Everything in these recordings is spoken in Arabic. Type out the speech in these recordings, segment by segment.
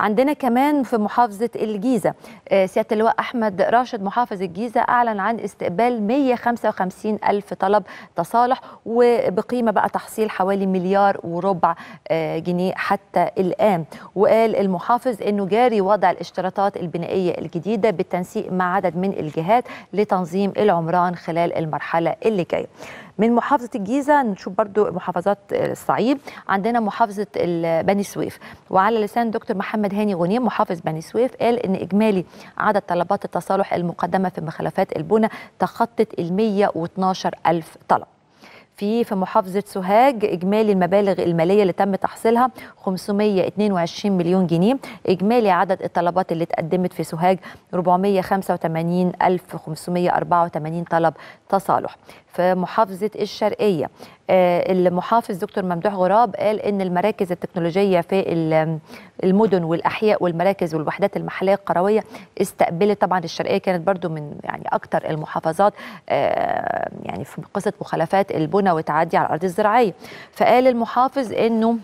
عندنا كمان في محافظة الجيزة آه، سيادة اللواء أحمد راشد محافظ الجيزة أعلن عن استقبال 155 ألف طلب تصالح وبقيمة بقى تحصيل حوالي مليار وربع آه، جنيه حتى الآن وقال المحافظ أنه جاري وضع الاشتراطات البنائية الجديدة بالتنسيق مع عدد من الجهات لتنظيم العمران خلال المرحلة اللي جاية من محافظه الجيزه نشوف برضو محافظات الصعيد عندنا محافظه بني سويف وعلى لسان دكتور محمد هاني غنيم محافظ بني سويف قال ان اجمالي عدد طلبات التصالح المقدمه في مخالفات البنى تخطت ال 112 الف طلب في في محافظه سوهاج اجمالي المبالغ الماليه اللي تم تحصيلها 522 مليون جنيه اجمالي عدد الطلبات اللي اتقدمت في سوهاج 485584 طلب تصالح في محافظه الشرقيه آه، المحافظ دكتور ممدوح غراب قال ان المراكز التكنولوجيه في المدن والاحياء والمراكز والوحدات المحليه القرويه استقبلت طبعا الشرقيه كانت برضو من يعني اكثر المحافظات آه، يعني في قصه مخالفات البنى وتعدي على الارض الزراعيه فقال المحافظ انه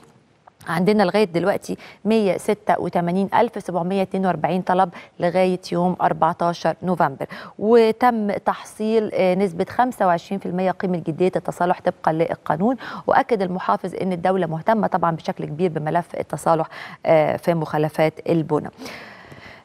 عندنا لغايه دلوقتي 186742 طلب لغايه يوم 14 نوفمبر وتم تحصيل آه، نسبه 25% قيمه جديه التصالح طبقا للقانون واكد المحافظ ان الدوله مهتمه طبعا بشكل كبير بملف التصالح آه، في مخالفات البنى.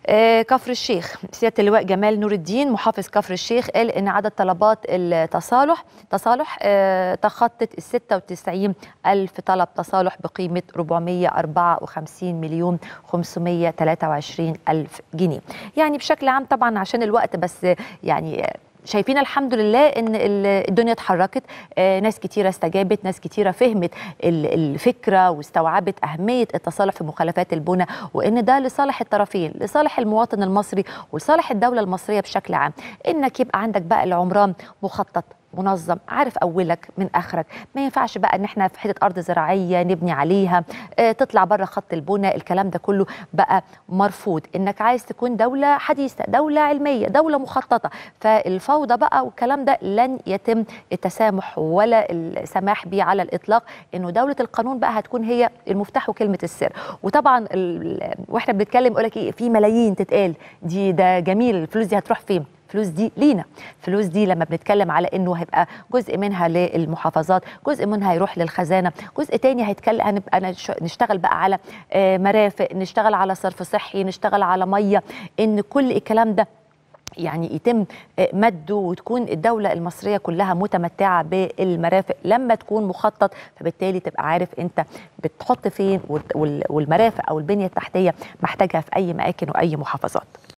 آه، كفر الشيخ سياده اللواء جمال نور الدين محافظ كفر الشيخ قال ان عدد طلبات التصالح تصالح آه، تخطت ال 96 الف طلب تصالح بقيمه 454 مليون 523 الف جنيه يعني بشكل عام طبعا عشان الوقت بس يعني شايفين الحمد لله ان الدنيا اتحركت آه، ناس كتيره استجابت ناس كتيره فهمت الفكره واستوعبت اهميه التصالح في مخالفات البنى وان ده لصالح الطرفين لصالح المواطن المصري ولصالح الدوله المصريه بشكل عام انك يبقى عندك بقى العمران مخطط منظم عارف اولك من اخرك ما ينفعش بقى ان احنا في حته ارض زراعيه نبني عليها آه، تطلع بره خط البنى الكلام ده كله بقى مرفوض انك عايز تكون دوله حديثه دوله علميه دوله مخططه فالفوضى بقى والكلام ده لن يتم التسامح ولا السماح به على الاطلاق انه دوله القانون بقى هتكون هي المفتاح وكلمه السر وطبعا واحنا بنتكلم يقول لك ايه في ملايين تتقال دي ده جميل الفلوس دي هتروح فين الفلوس دي لينا الفلوس دي لما بنتكلم على انه هيبقى جزء منها للمحافظات جزء منها يروح للخزانه جزء تاني هيتكلم هنبقى نشتغل بقى على آه، مرافق نشتغل على صرف صحي نشتغل على ميه ان كل الكلام ده يعني يتم آه، مده وتكون الدولة المصرية كلها متمتعة بالمرافق لما تكون مخطط فبالتالي تبقى عارف انت بتحط فين والمرافق او البنية التحتية محتاجها في اي مآكن واي محافظات